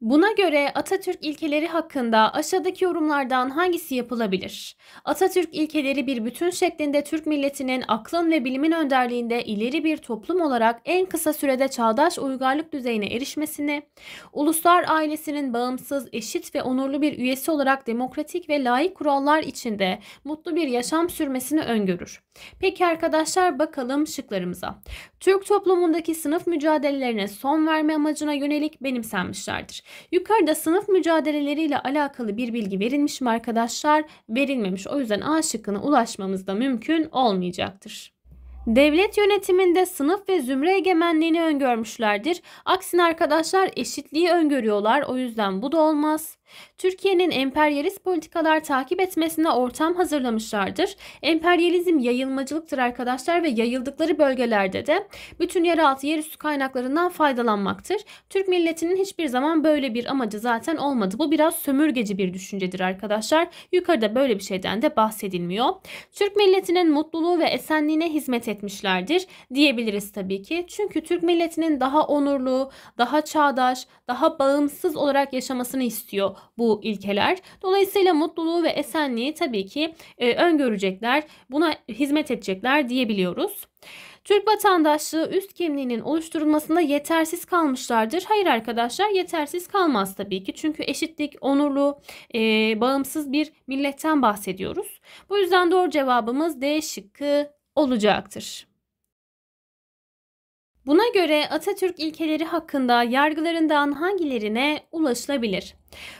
Buna göre Atatürk ilkeleri hakkında aşağıdaki yorumlardan hangisi yapılabilir? Atatürk ilkeleri bir bütün şeklinde Türk milletinin aklın ve bilimin önderliğinde ileri bir toplum olarak en kısa sürede çağdaş uygarlık düzeyine erişmesini, uluslar ailesinin bağımsız, eşit ve onurlu bir üyesi olarak demokratik ve layık kurallar içinde mutlu bir yaşam sürmesini öngörür. Peki arkadaşlar bakalım şıklarımıza. Türk toplumundaki sınıf mücadelelerine son verme amacına yönelik benimsenmişlerdir. Yukarıda sınıf mücadeleleriyle alakalı bir bilgi verilmiş mi arkadaşlar? Verilmemiş. O yüzden A şıkkına ulaşmamız da mümkün olmayacaktır. Devlet yönetiminde sınıf ve zümre egemenliğini öngörmüşlerdir. Aksine arkadaşlar eşitliği öngörüyorlar. O yüzden bu da olmaz. Türkiye'nin emperyalist politikalar takip etmesine ortam hazırlamışlardır. Emperyalizm yayılmacılıktır arkadaşlar ve yayıldıkları bölgelerde de bütün yeraltı yerüstü kaynaklarından faydalanmaktır. Türk milletinin hiçbir zaman böyle bir amacı zaten olmadı. Bu biraz sömürgeci bir düşüncedir arkadaşlar. Yukarıda böyle bir şeyden de bahsedilmiyor. Türk milletinin mutluluğu ve esenliğine hizmet etmişlerdir diyebiliriz tabii ki. Çünkü Türk milletinin daha onurlu, daha çağdaş, daha bağımsız olarak yaşamasını istiyor bu ilkeler. Dolayısıyla mutluluğu ve esenliği tabii ki e, öngörecekler, buna hizmet edecekler diyebiliyoruz. Türk vatandaşlığı üst kimliğinin oluşturulmasında yetersiz kalmışlardır. Hayır arkadaşlar yetersiz kalmaz tabii ki. Çünkü eşitlik, onurlu, e, bağımsız bir milletten bahsediyoruz. Bu yüzden doğru cevabımız D şıkkı olacaktır. Buna göre Atatürk ilkeleri hakkında yargılarından hangilerine ulaşılabilir?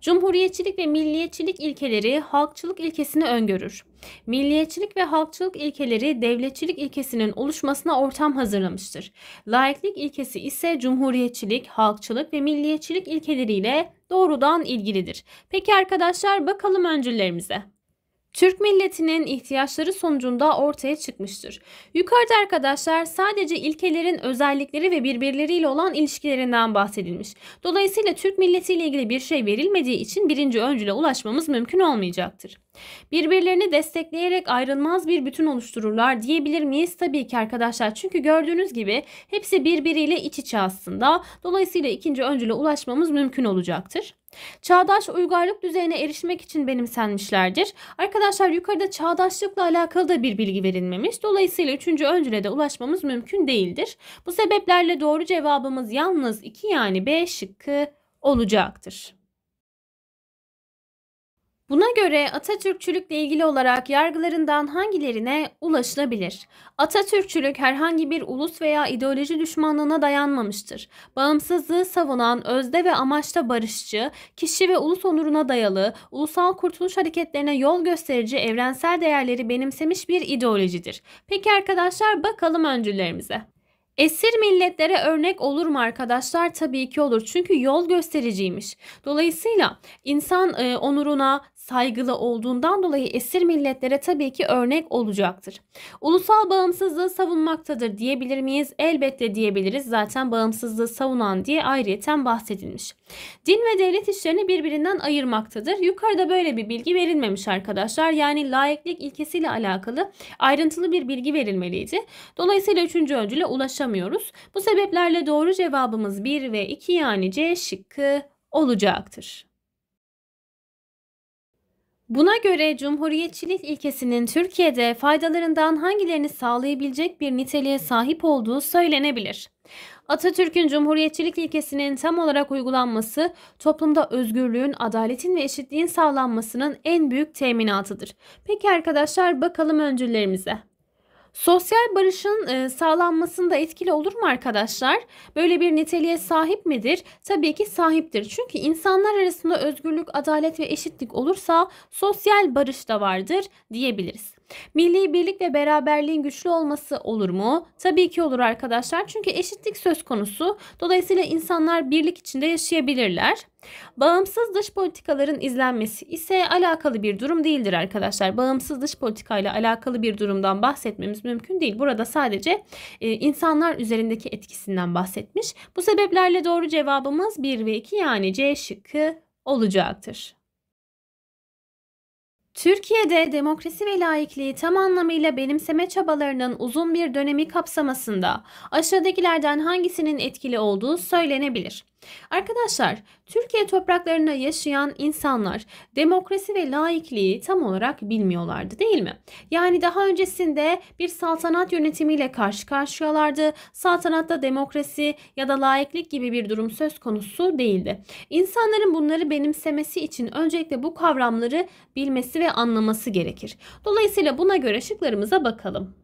Cumhuriyetçilik ve milliyetçilik ilkeleri halkçılık ilkesini öngörür. Milliyetçilik ve halkçılık ilkeleri devletçilik ilkesinin oluşmasına ortam hazırlamıştır. Laiklik ilkesi ise cumhuriyetçilik, halkçılık ve milliyetçilik ilkeleriyle doğrudan ilgilidir. Peki arkadaşlar bakalım öncüllerimize. Türk milletinin ihtiyaçları sonucunda ortaya çıkmıştır. Yukarıda arkadaşlar sadece ilkelerin özellikleri ve birbirleriyle olan ilişkilerinden bahsedilmiş. Dolayısıyla Türk milletiyle ilgili bir şey verilmediği için birinci öncüle ulaşmamız mümkün olmayacaktır. Birbirlerini destekleyerek ayrılmaz bir bütün oluştururlar diyebilir miyiz? Tabii ki arkadaşlar çünkü gördüğünüz gibi hepsi birbiriyle iç içe aslında. Dolayısıyla ikinci öncüle ulaşmamız mümkün olacaktır. Çağdaş uygarlık düzeyine erişmek için benimsenmişlerdir. Arkadaşlar yukarıda çağdaşlıkla alakalı da bir bilgi verilmemiş. Dolayısıyla üçüncü öncüle de ulaşmamız mümkün değildir. Bu sebeplerle doğru cevabımız yalnız 2 yani B şıkkı olacaktır. Buna göre Atatürkçülükle ilgili olarak yargılarından hangilerine ulaşılabilir? Atatürkçülük herhangi bir ulus veya ideoloji düşmanlığına dayanmamıştır. Bağımsızlığı savunan, özde ve amaçta barışçı, kişi ve ulus onuruna dayalı, ulusal kurtuluş hareketlerine yol gösterici evrensel değerleri benimsemiş bir ideolojidir. Peki arkadaşlar bakalım öncülerimize. Esir milletlere örnek olur mu arkadaşlar? Tabii ki olur. Çünkü yol göstericiymiş. Dolayısıyla insan e, onuruna, saygılı olduğundan dolayı esir milletlere tabii ki örnek olacaktır. Ulusal bağımsızlığı savunmaktadır diyebilir miyiz? Elbette diyebiliriz. Zaten bağımsızlığı savunan diye ayrıyeten bahsedilmiş. Din ve devlet işlerini birbirinden ayırmaktadır. Yukarıda böyle bir bilgi verilmemiş arkadaşlar. Yani layıklık ilkesiyle alakalı ayrıntılı bir bilgi verilmeliydi. Dolayısıyla üçüncü öncüle ulaşamıyoruz. Bu sebeplerle doğru cevabımız 1 ve 2 yani C şıkkı olacaktır. Buna göre cumhuriyetçilik ilkesinin Türkiye'de faydalarından hangilerini sağlayabilecek bir niteliğe sahip olduğu söylenebilir. Atatürk'ün cumhuriyetçilik ilkesinin tam olarak uygulanması toplumda özgürlüğün, adaletin ve eşitliğin sağlanmasının en büyük teminatıdır. Peki arkadaşlar bakalım öncüllerimize. Sosyal barışın e, sağlanmasında etkili olur mu arkadaşlar? Böyle bir niteliğe sahip midir? Tabii ki sahiptir. Çünkü insanlar arasında özgürlük, adalet ve eşitlik olursa sosyal barış da vardır diyebiliriz. Milli birlik ve beraberliğin güçlü olması olur mu? Tabii ki olur arkadaşlar. Çünkü eşitlik söz konusu. Dolayısıyla insanlar birlik içinde yaşayabilirler. Bağımsız dış politikaların izlenmesi ise alakalı bir durum değildir arkadaşlar. Bağımsız dış politikayla alakalı bir durumdan bahsetmemiz mümkün değil. Burada sadece e, insanlar üzerindeki etkisinden bahsetmiş. Bu sebeplerle doğru cevabımız 1 ve 2 yani C şıkkı olacaktır. Türkiye'de demokrasi ve laikliği tam anlamıyla benimseme çabalarının uzun bir dönemi kapsamasında aşağıdakilerden hangisinin etkili olduğu söylenebilir. Arkadaşlar, Türkiye topraklarında yaşayan insanlar demokrasi ve laikliği tam olarak bilmiyorlardı değil mi? Yani daha öncesinde bir saltanat yönetimiyle karşı karşıyalardı. Saltanatta demokrasi ya da laiklik gibi bir durum söz konusu değildi. İnsanların bunları benimsemesi için öncelikle bu kavramları bilmesi ve anlaması gerekir. Dolayısıyla buna göre şıklarımıza bakalım.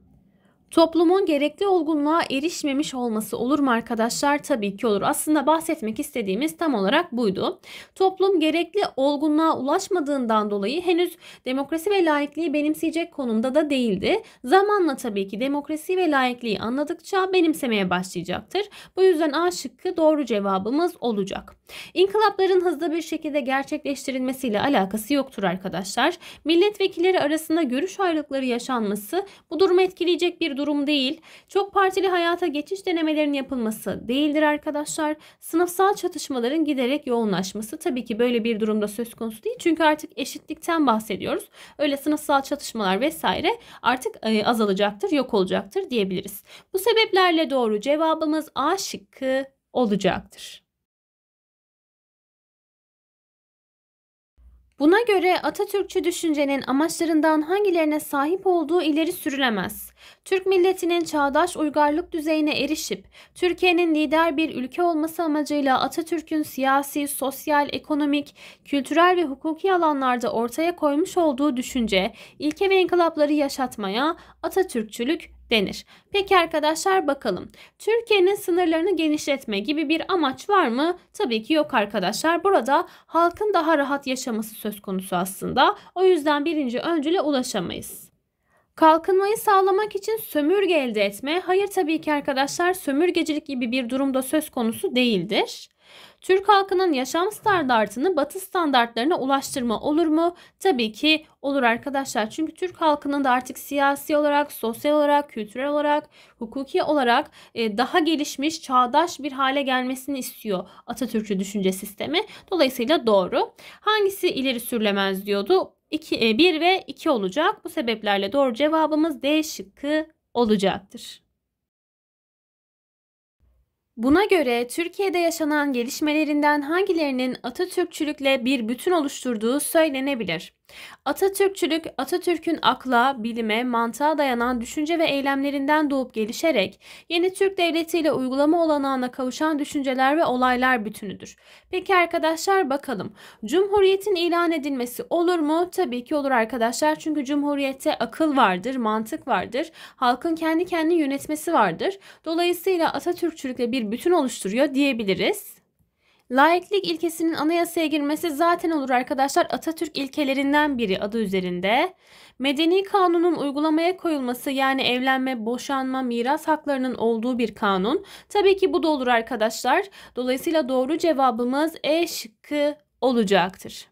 Toplumun gerekli olgunluğa erişmemiş olması olur mu arkadaşlar? Tabii ki olur. Aslında bahsetmek istediğimiz tam olarak buydu. Toplum gerekli olgunluğa ulaşmadığından dolayı henüz demokrasi ve layıklığı benimseyecek konumda da değildi. Zamanla tabii ki demokrasi ve layıklığı anladıkça benimsemeye başlayacaktır. Bu yüzden A şıkkı doğru cevabımız olacak. İnkılapların hızlı bir şekilde gerçekleştirilmesiyle alakası yoktur arkadaşlar. Milletvekilleri arasında görüş ayrılıkları yaşanması bu durumu etkileyecek bir durum durum değil. Çok partili hayata geçiş denemelerinin yapılması değildir arkadaşlar. Sınıfsal çatışmaların giderek yoğunlaşması tabii ki böyle bir durumda söz konusu değil. Çünkü artık eşitlikten bahsediyoruz. Öyle sınıfsal çatışmalar vesaire artık e, azalacaktır, yok olacaktır diyebiliriz. Bu sebeplerle doğru cevabımız A şıkkı olacaktır. Buna göre Atatürkçü düşüncenin amaçlarından hangilerine sahip olduğu ileri sürülemez. Türk milletinin çağdaş uygarlık düzeyine erişip Türkiye'nin lider bir ülke olması amacıyla Atatürk'ün siyasi, sosyal, ekonomik, kültürel ve hukuki alanlarda ortaya koymuş olduğu düşünce, ilke ve inkılapları yaşatmaya Atatürkçülük denir. Peki arkadaşlar bakalım. Türkiye'nin sınırlarını genişletme gibi bir amaç var mı? Tabii ki yok arkadaşlar. Burada halkın daha rahat yaşaması söz konusu aslında. O yüzden birinci öncüle ulaşamayız. Kalkınmayı sağlamak için sömürge elde etme. Hayır tabii ki arkadaşlar sömürgecilik gibi bir durumda söz konusu değildir. Türk halkının yaşam standartını batı standartlarına ulaştırma olur mu? Tabii ki olur arkadaşlar. Çünkü Türk halkının da artık siyasi olarak, sosyal olarak, kültürel olarak, hukuki olarak e, daha gelişmiş, çağdaş bir hale gelmesini istiyor Atatürkçü düşünce sistemi. Dolayısıyla doğru. Hangisi ileri sürülemez diyordu? 2, 1 e, ve 2 olacak. Bu sebeplerle doğru cevabımız D şıkkı olacaktır. Buna göre Türkiye'de yaşanan gelişmelerinden hangilerinin Atatürkçülükle bir bütün oluşturduğu söylenebilir? Atatürkçülük, Atatürk'ün akla, bilime, mantığa dayanan düşünce ve eylemlerinden doğup gelişerek yeni Türk Devleti ile uygulama olanağına kavuşan düşünceler ve olaylar bütünüdür. Peki arkadaşlar bakalım. Cumhuriyetin ilan edilmesi olur mu? Tabii ki olur arkadaşlar. Çünkü cumhuriyette akıl vardır, mantık vardır. Halkın kendi kendini yönetmesi vardır. Dolayısıyla Atatürkçülükle bir bütün oluşturuyor diyebiliriz. Laiklik ilkesinin anayasaya girmesi zaten olur arkadaşlar. Atatürk ilkelerinden biri adı üzerinde. Medeni kanunun uygulamaya koyulması yani evlenme, boşanma, miras haklarının olduğu bir kanun. Tabii ki bu da olur arkadaşlar. Dolayısıyla doğru cevabımız E şıkkı olacaktır.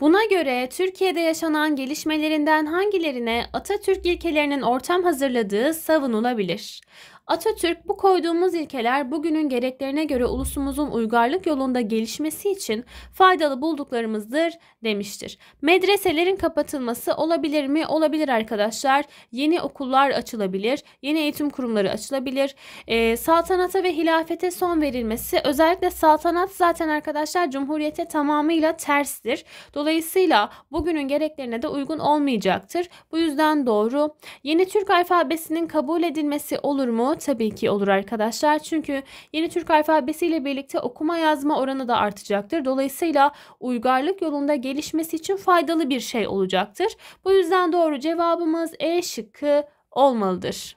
Buna göre Türkiye'de yaşanan gelişmelerinden hangilerine Atatürk ilkelerinin ortam hazırladığı savunulabilir? Atatürk bu koyduğumuz ilkeler bugünün gereklerine göre ulusumuzun uygarlık yolunda gelişmesi için faydalı bulduklarımızdır demiştir. Medreselerin kapatılması olabilir mi? Olabilir arkadaşlar. Yeni okullar açılabilir, yeni eğitim kurumları açılabilir. E, saltanata ve hilafete son verilmesi özellikle saltanat zaten arkadaşlar cumhuriyete tamamıyla terstir. Dolayısıyla bugünün gereklerine de uygun olmayacaktır. Bu yüzden doğru. Yeni Türk alfabesinin kabul edilmesi olur mu? tabii ki olur arkadaşlar. Çünkü yeni Türk alfabesiyle birlikte okuma yazma oranı da artacaktır. Dolayısıyla uygarlık yolunda gelişmesi için faydalı bir şey olacaktır. Bu yüzden doğru cevabımız E şıkkı olmalıdır.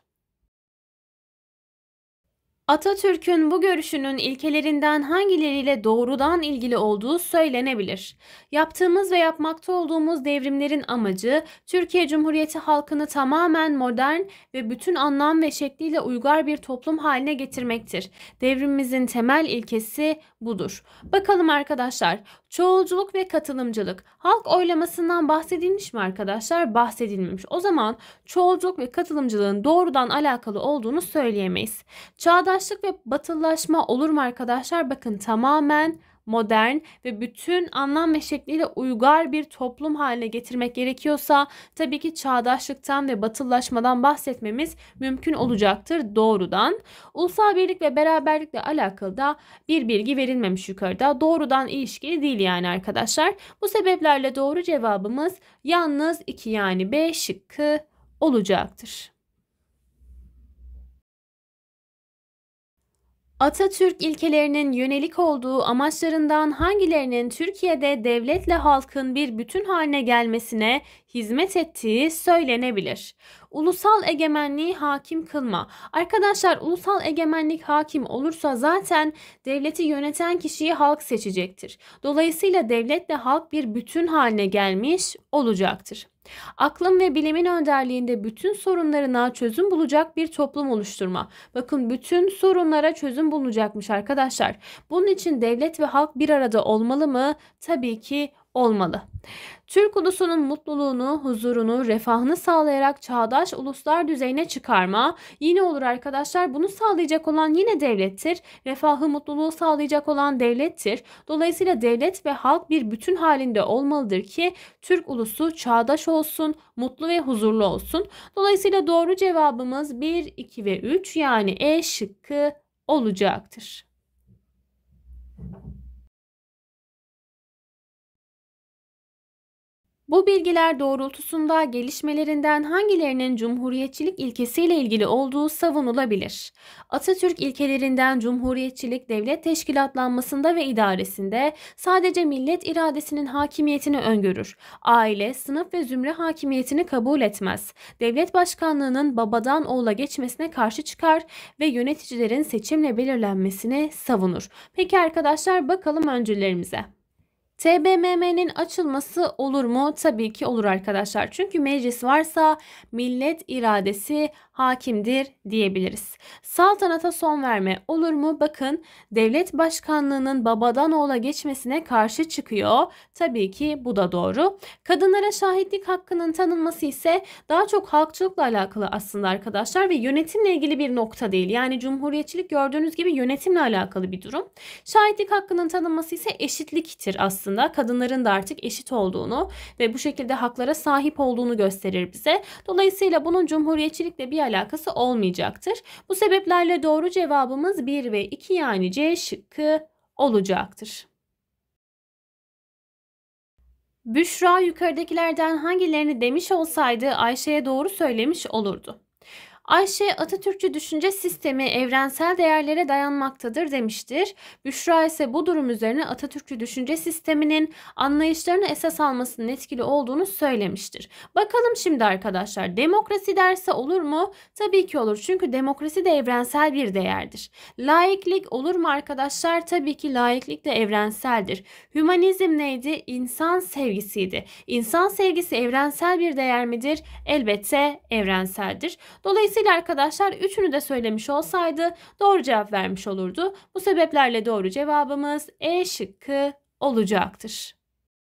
Atatürk'ün bu görüşünün ilkelerinden hangileriyle doğrudan ilgili olduğu söylenebilir. Yaptığımız ve yapmakta olduğumuz devrimlerin amacı Türkiye Cumhuriyeti halkını tamamen modern ve bütün anlam ve şekliyle uygar bir toplum haline getirmektir. Devrimimizin temel ilkesi budur. Bakalım arkadaşlar çoğulculuk ve katılımcılık halk oylamasından bahsedilmiş mi arkadaşlar? Bahsedilmemiş. O zaman çoğulculuk ve katılımcılığın doğrudan alakalı olduğunu söyleyemeyiz. Çağdaşlık ve batılılaşma olur mu arkadaşlar? Bakın tamamen modern ve bütün anlam ve şekliyle uygar bir toplum haline getirmek gerekiyorsa tabii ki çağdaşlıktan ve batılılaşmadan bahsetmemiz mümkün olacaktır doğrudan. Ulusal birlik ve beraberlikle alakalı da bir bilgi verilmemiş yukarıda. Doğrudan ilişki değil yani arkadaşlar. Bu sebeplerle doğru cevabımız yalnız 2 yani B şıkkı olacaktır. Atatürk ilkelerinin yönelik olduğu amaçlarından hangilerinin Türkiye'de devletle halkın bir bütün haline gelmesine hizmet ettiği söylenebilir ulusal egemenliği hakim kılma. Arkadaşlar ulusal egemenlik hakim olursa zaten devleti yöneten kişiyi halk seçecektir. Dolayısıyla devletle halk bir bütün haline gelmiş olacaktır. Aklın ve bilimin önderliğinde bütün sorunlarına çözüm bulacak bir toplum oluşturma. Bakın bütün sorunlara çözüm bulunacakmış arkadaşlar. Bunun için devlet ve halk bir arada olmalı mı? Tabii ki olmalı. Türk ulusunun mutluluğunu, huzurunu, refahını sağlayarak çağdaş uluslar düzeyine çıkarma yine olur arkadaşlar. Bunu sağlayacak olan yine devlettir. Refahı, mutluluğu sağlayacak olan devlettir. Dolayısıyla devlet ve halk bir bütün halinde olmalıdır ki Türk ulusu çağdaş olsun, mutlu ve huzurlu olsun. Dolayısıyla doğru cevabımız 1, 2 ve 3 yani E şıkkı olacaktır. Bu bilgiler doğrultusunda gelişmelerinden hangilerinin cumhuriyetçilik ilkesiyle ilgili olduğu savunulabilir. Atatürk ilkelerinden cumhuriyetçilik devlet teşkilatlanmasında ve idaresinde sadece millet iradesinin hakimiyetini öngörür. Aile, sınıf ve zümre hakimiyetini kabul etmez. Devlet başkanlığının babadan oğula geçmesine karşı çıkar ve yöneticilerin seçimle belirlenmesini savunur. Peki arkadaşlar bakalım öncülerimize. TBMM'nin açılması olur mu? Tabii ki olur arkadaşlar. Çünkü meclis varsa millet iradesi hakimdir diyebiliriz. Saltanata son verme olur mu? Bakın devlet başkanlığının babadan oğula geçmesine karşı çıkıyor. Tabii ki bu da doğru. Kadınlara şahitlik hakkının tanınması ise daha çok halkçılıkla alakalı aslında arkadaşlar ve yönetimle ilgili bir nokta değil. Yani cumhuriyetçilik gördüğünüz gibi yönetimle alakalı bir durum. Şahitlik hakkının tanınması ise eşitliktir aslında. Kadınların da artık eşit olduğunu ve bu şekilde haklara sahip olduğunu gösterir bize. Dolayısıyla bunun cumhuriyetçilikle bir alakası olmayacaktır. Bu sebeplerle doğru cevabımız 1 ve 2 yani C şıkkı olacaktır. Büşra yukarıdakilerden hangilerini demiş olsaydı Ayşe'ye doğru söylemiş olurdu. Ayşe Atatürkçü düşünce sistemi evrensel değerlere dayanmaktadır demiştir. Büşra ise bu durum üzerine Atatürkçü düşünce sisteminin anlayışlarını esas almasının etkili olduğunu söylemiştir. Bakalım şimdi arkadaşlar demokrasi derse olur mu? Tabii ki olur çünkü demokrasi de evrensel bir değerdir. Laiklik olur mu arkadaşlar? Tabii ki laiklik de evrenseldir. Hümanizm neydi? İnsan sevgisiydi. İnsan sevgisi evrensel bir değer midir? Elbette evrenseldir. Dolayısıyla Dolayısıyla arkadaşlar üçünü de söylemiş olsaydı doğru cevap vermiş olurdu. Bu sebeplerle doğru cevabımız E şıkkı olacaktır.